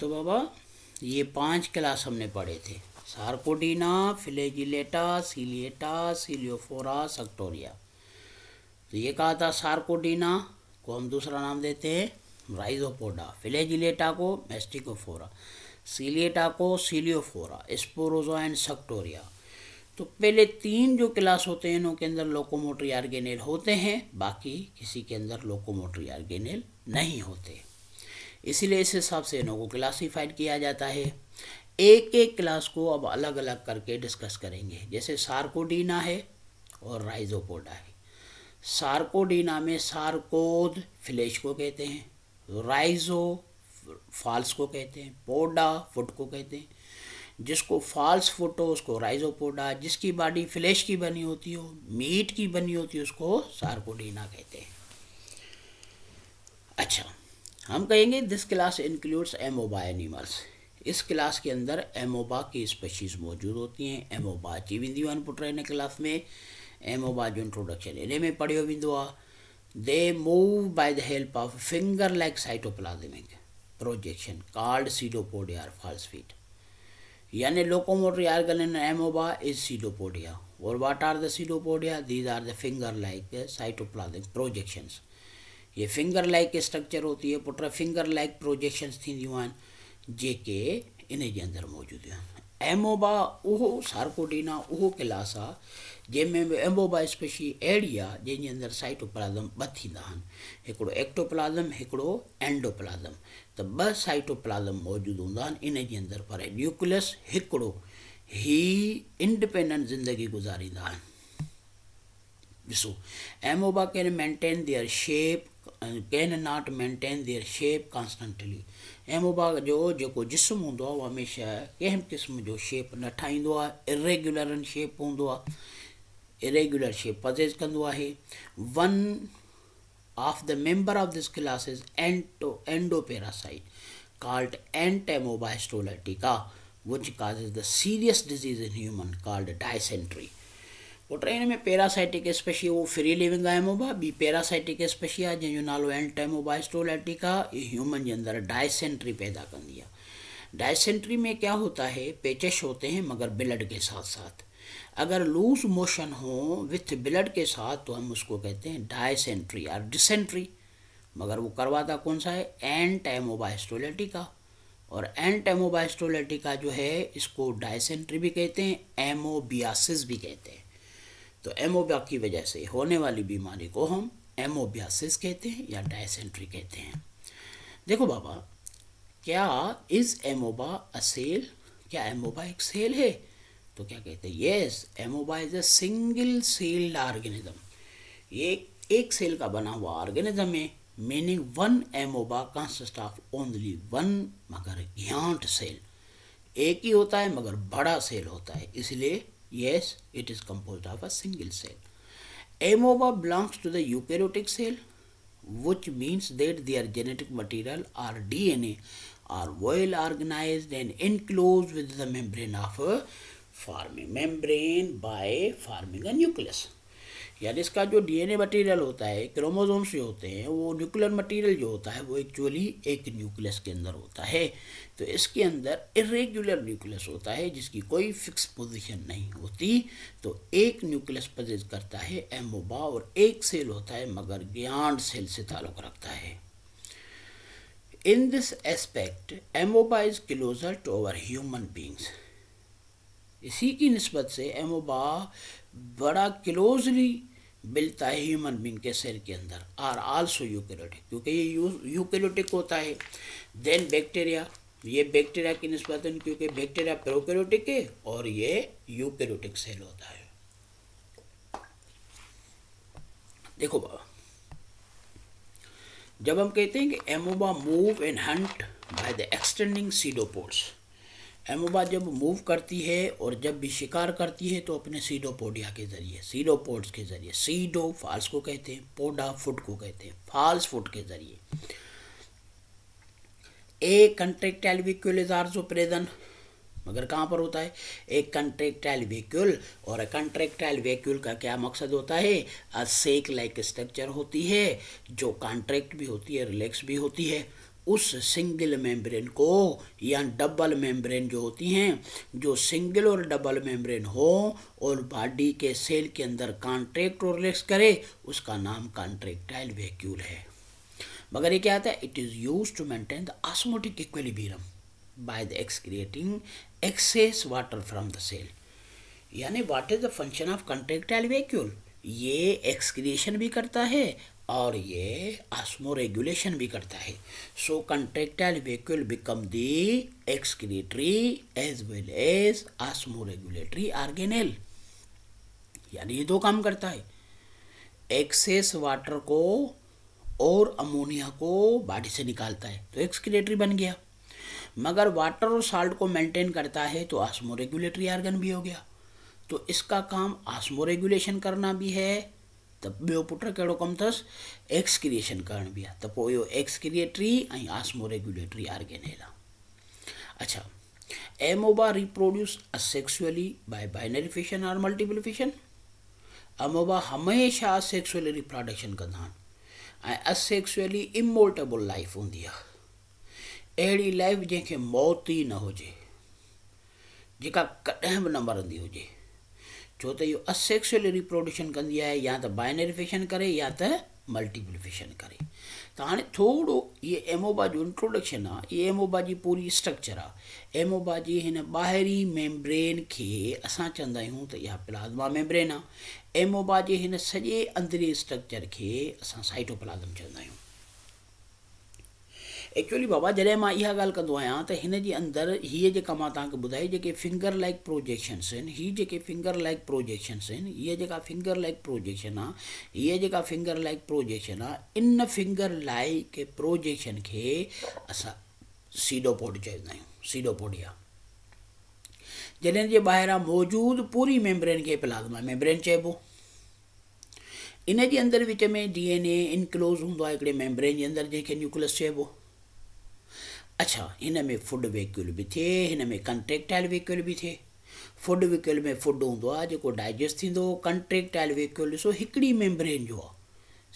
तो बाबा ये पांच क्लास हमने पढ़े थे सार्कोडीना फिलेजिलेटा सीलिएटा सीलियोफोरा सक्टोरिया तो ये कहा था सार्कोडीना को हम दूसरा नाम देते हैं राइजोपोडा फिलेजिलेटा को मेस्टिकोफोरा सीलिएटा को सीलियोफोरा स्पोरोजो एंड सक्टोरिया तो पहले तीन जो क्लास होते हैं इनके अंदर लोकोमोटरी आर्गेनेल होते हैं बाकी किसी के अंदर लोकोमोटरी आर्गेनेल नहीं होते इसीलिए इस हिसाब से इन्हों को क्लासीफाइड किया जाता है एक एक क्लास को अब अलग अलग करके डिस्कस करेंगे जैसे सार्कोडीना है और राइजोपोडा है सार्कोडीना में सार्कोद फ्लेश को कहते हैं राइजो फॉल्स को कहते हैं पोडा फुट को कहते हैं जिसको फॉल्स फुट हो उसको राइजोपोडा जिसकी बॉडी फ्लेश की बनी होती हो मीट की बनी होती है उसको सार्कोडीना कहते हैं अच्छा हम कहेंगे this class includes amoeba animals इस क्लास के अंदर एमोबा की स्पेशीज़ मौजूद होती हैं एमोबा ची बिंदु वन क्लास में एमोबा जो इंट्रोडक्शन इन्हें में पढ़ियो बिंदु आ they move by the help of finger like cytoplasmic projection called pseudopod or false feet यानी locomotor organ amoeba is pseudopodia और what are the pseudopodia these are the finger like cytoplasmic projections ये finger like structure होती है पुटरा finger like projections थींदियूं आहिनि जेके इन जे अंदरि मौजूदु आहिनि एमोबा उहो सार्कोडीना उहो क्लास आ जैमें बि एमोबा स्पेशी अड़ी आहे जंहिंजे अंदरि साइटोप्लाज़म ॿ थींदा आहिनि हिकिड़ो एक्टोप्लाज़म हिकिड़ो एंडोप्लाज़म त ॿ साइटोप्लाज़म मौजूदु हूंदा इन जे अंदरि पर न्यूक्लियस हिकिड़ो ही इंडिपेंडेंट ज़िंदगी गुज़ारींदा आहिनि amoeba can maintain their shape can not maintain their shape constantly एमोबाग जो जो जिसम हों हमेशा आहे क़िस्म जो शेप ना ठाहींदो शेप हूंदो आहे शेप पज़ेज कंदो one of the member of this class is ento endoparasite parasite called entomobastrolytica which causes the serious disease in human called dysentery ट्रेन में पैरासाइटिक स्पेशिया वो फ्री लिविंग आहे मोबा पैरासाइटिक स्पेशिया जो नालो एंटेमोबाइस्टोलैटिक ये ह्यूमन के अंदर डायसेंट्री पैदा कर दिया डायसेंट्री में क्या होता है पेचश होते हैं मगर ब्लड के साथ साथ अगर लूज मोशन हो विथ ब्लड के साथ तो हम उसको कहते हैं डायसेंट्री या डिसेंट्री मगर वो करवाता कौन सा है एंटेमोबाइस्टोलेटिका और एंटेमोबाइस्टोलेटिका जो है इसको डायसेंट्री भी कहते हैं एमोबियासिस भी कहते हैं तो एमोबिया की वजह से होने वाली बीमारी को हम एमोबियासिस कहते हैं या डायसेंट्री कहते हैं देखो बाबा क्या इस एमोबा अ सेल क्या एमोबा एक सेल है तो क्या कहते हैं yes amoeba is a single cell organism ये एक सेल का बना हुआ ऑर्गेनिज्म है meaning one amoeba consist of only one मगर giant सेल एक ही होता है मगर बड़ा सेल होता है इसलिए Yes, it is composed of a single cell. Amoeba belongs to the eukaryotic cell, which means that their genetic material or DNA are well organized and enclosed within the membrane of a forming membrane by forming a nucleus. यानी तो इसका जो DNA material होता है chromosome से होते हैं वो न्यूक्लियर मटेरियल जो होता है वो एक्चुअली एक न्यूक्लियस के अंदर होता है तो इसके अंदर इरेगुलर न्यूक्लियस होता है जिसकी कोई फिक्स पोजीशन नहीं होती तो एक न्यूक्लियस पजेज करता है एमोबा और एक सेल होता है मगर ज्ञान सेल से ताल्लुक रखता है in this aspect amoeba is closer to our human beings इसी की नस्बत से एमोबा बड़ा क्लोजली मिलता है ह्यूमन बींग के सेल के अंदर आर आल्सो यूकेलोटिक क्योंकि ये यू होता है देन बैक्टीरिया ये बैक्टीरिया की नस्बत क्योंकि बैक्टीरिया प्रोकेरोटिक है और ये यूकेरोटिक सेल होता है देखो बाबा जब हम कहते हैं कि amoeba move and hunt by the extending pseudopods amoeba जब मूव करती है और जब भी शिकार करती है तो अपने सीडोपोडिया के ज़रिए सीडोपोड्स के ज़रिए सीडो फाल्स को कहते हैं पोडा फुट को कहते हैं फाल्स फुट के ज़रिए ए कंट्रेक्टाइल विक्यूल इज आर्जो प्रेजन मगर कहाँ पर होता है एक कंट्रेक्टाइल वेक्यूल और कंट्रेक्टाइल वेक्यूल का क्या मकसद होता है अ सेक लाइक स्ट्रक्चर होती है जो कॉन्ट्रैक्ट भी होती है रिलैक्स भी होती है उस सिंगल मेम्ब्रेन को या डबल मेम्ब्रेन जो होती हैं जो सिंगल और डबल मेम्ब्रेन हो और बॉडी के सेल के अंदर कॉन्ट्रैक्ट और रिलेक्स करे उसका नाम कॉन्ट्रेक्टाइल वैक्यूल है मगर ये क्या आता है it is use to maintain the osmotic equilibrium by the excreting excess water from the cell यानी what is the function of contractile vacuole ये एक्सक्रिएशन भी करता है और ये आसमो रेगुलेशन भी करता है so contractile vacuole become the excretory as well as osmoregulatory organelle यानी ये दो काम करता है एक्सेस वाटर को और अमोनिया को बाडी से निकालता है तो एक्सक्रीटरी बन गया मगर वाटर और साल्ट को मेंटेन करता है तो आसमो रेगुलेटरी आर्गन भी हो गया तो इसका काम आसमो रेगुलेशन करना भी है તો ॿियो पुटु कहिड़ो कमु अथसि एक्स क्रिएशन करण बि आहे त एक्स क्रिएटरी ऐं आसमो रेगुलेटरी आर्गेनेल अच्छा amoeba reproduce asexually by binary fission और मल्टीप्लीफिशन अमोबा हमेशा असेक्सुअली रिप्रोडक्शन कंदा असेक्सुअली इमोर्टेबल लाइफ होंगी अड़ी लाइफ जैसे मौत ही न हुजे जेका कॾहिं बि न मरंदी हुजे छो तो इहो असेक्सुअल रिप्रोडक्शन कंदी है या तो बाइनरिफिकेशन करे या तो मल्टीप्लीफिकेशन करे तो हाँ थोड़ो ये एमोबा जो इंट्रोडक्शन आहे इहे एमोबा जी पूरी स्ट्रक्चर आहे एमोबा जी हिन ॿाहिरीं मेम्ब्रेन खे असां चवंदा आहियूं त तो इहा प्लाज़्मा मेम्ब्रेन आहे एमोबा जे हिन सॼे स्ट्रक्चर खे असां साइटोप्लाज़म एक्चुअली बाबा जैसे मां इहा ॻाल्हि कंदो आहियां त हिन जे अंदरि हीअ जेका मां तव्हांखे ॿुधाई जेके फिंगर लाइक प्रोजेक्शन्स आहिनि हीअ फिंगर लाइक प्रोजेक्शन्स आहिनि हीअ फिंगर लाइक प्रोजेक्शन आहे हीअ फिंगर लाइक प्रोजेक्शन आहे इन फिंगर लाइक प्रोजेक्शन खे असां सीडोपोड चवंदा आहियूं सीडोपोड या जॾहिं जे ॿाहिरां मौजूदु पूरी मेम्ब्रेन के प्लाज़्मा मेम्ब्रेन चइबो इन अंदर विच में डीएनए एन ए इनक्लोज़ हूंदो आहे हिकिड़े मेम्ब्रेन जे अंदरि जंहिंखे न्यूक्लियस चबो अच्छा हिन में फुड वेक्यूल भी थे इन में कंट्रेक्टाइल वेक्यूल भी थे फुड वेक्यूल में फुड हूंदो आहे जेको डाइजेस्ट कंट्रेक्टाइल वेक्यूल ॾिसो एक मेम्ब्रेन जो आहे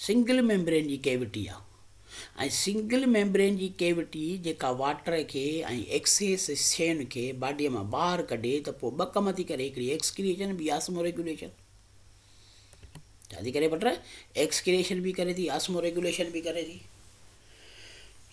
सिंगल मेम्ब्रेन की कैविटी आहे ऐं सिंगल मेम्ब्रेन जी कैविटी जी वाटर के एक्सेस शेन के बॉडी में बहार कढे तो पोइ कम थी करी एक्सक्रिएशन ॿी आसमो रेगुलेशन छा एक्सक्रिएशन भी करे थी आसमो रेगुलेशन करे थी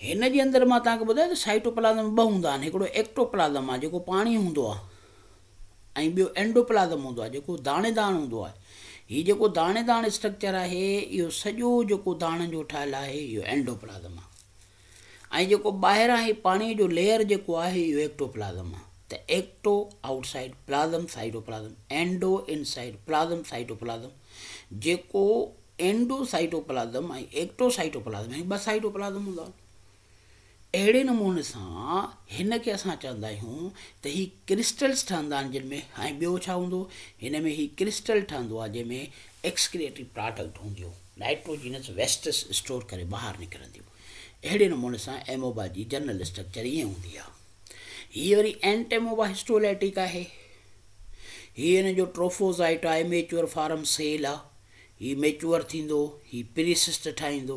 इन जे अंदरि मां तव्हांखे ॿुधायो त साइटोप्लाज़म ॿ हूंदा आहिनि हिकिड़ो एक्टोप्लाज़म आहे जेको पाणी हूंदो आहे ऐं ॿियो एंडोप्लाज़म हूंदो आहे जेको दाणेदाण हूंदो आहे स्ट्रक्चर आहे इहो सॼो जेको दाणनि जो ठहियलु आहे इहो एंडोप्लाज़म आहे ऐं जेको ॿाहिरां जो लेयर जो है यो एक्टोप्लाज़म त ecto outside plasm cytoplasm endo inside plasm cytoplasm जेको एंडोसाइटोप्लाज़म ऐं एक्टोसाइटोप्लाज़म ॿ साइटोप्लाज़म हूंदा अड़े नमूने सां हिन खे असां चवंदा आहियूं त ही क्रिस्टल्स ठहंदा आहिनि जिन में ऐं ॿियो छा क्रिस्टल ठहंदो आहे जंहिंमें एक्सक्रिएटिव प्रोडक्ट हूंदियूं नाइट्रोजीनस वेस्टस स्टोर करे ॿाहिरि निकिरंदियूं अहिड़े नमूने से एमोबा की जनरल स्ट्रक्चर ये हूंदी हि हीअ वरी एंट एमोबा हिस्टोलैटिक आहे हीअ हिन ट्रोफोज़ाइट आहे मेच्योर फार्म सेल आहे ही मेच्योर थींदो ही प्री ठाहींदो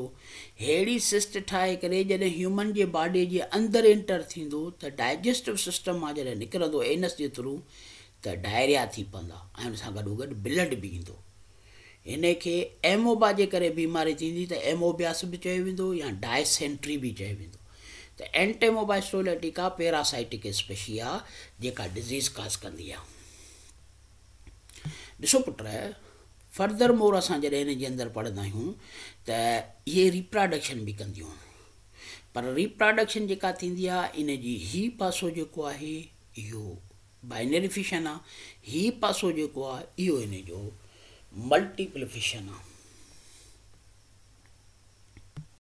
अहिड़ी सिस्ट ठाहे करे जॾहिं ह्यूमन जे बॉडी जे अंदरि एंटर थींदो त डाइजेस्टिव सिस्टम मां जॾहिं निकिरंदो एनस जे थ्रू त डायरिया थी पवंदा ऐं हुन सां गॾो गॾु ब्लड बि ईंदो हिन खे एमोबा जे करे बीमारी थींदी त एमोब्यास बि चयो वेंदो या डायसेंट्री बि चयो वेंदो त एंटेमोबाइस्टोलेटिका पेरासाइटिक स्पेशी आहे जेका डिज़ीज़ कास कंदी आहे ॾिसो पुटु फर्दर मोर असां जॾहिं हिन जे अंदरि पढ़ंदा आहियूं त इहे रिप्रोडक्शन बि कंदियूं पर रिप्रोडक्शन जेका थींदी आहे इन जी ही पासो जेको आहे इहो बाइनरीफिशन आहे ही पासो जेको आहे इहो इन जो मल्टीप्लिफिशन आहे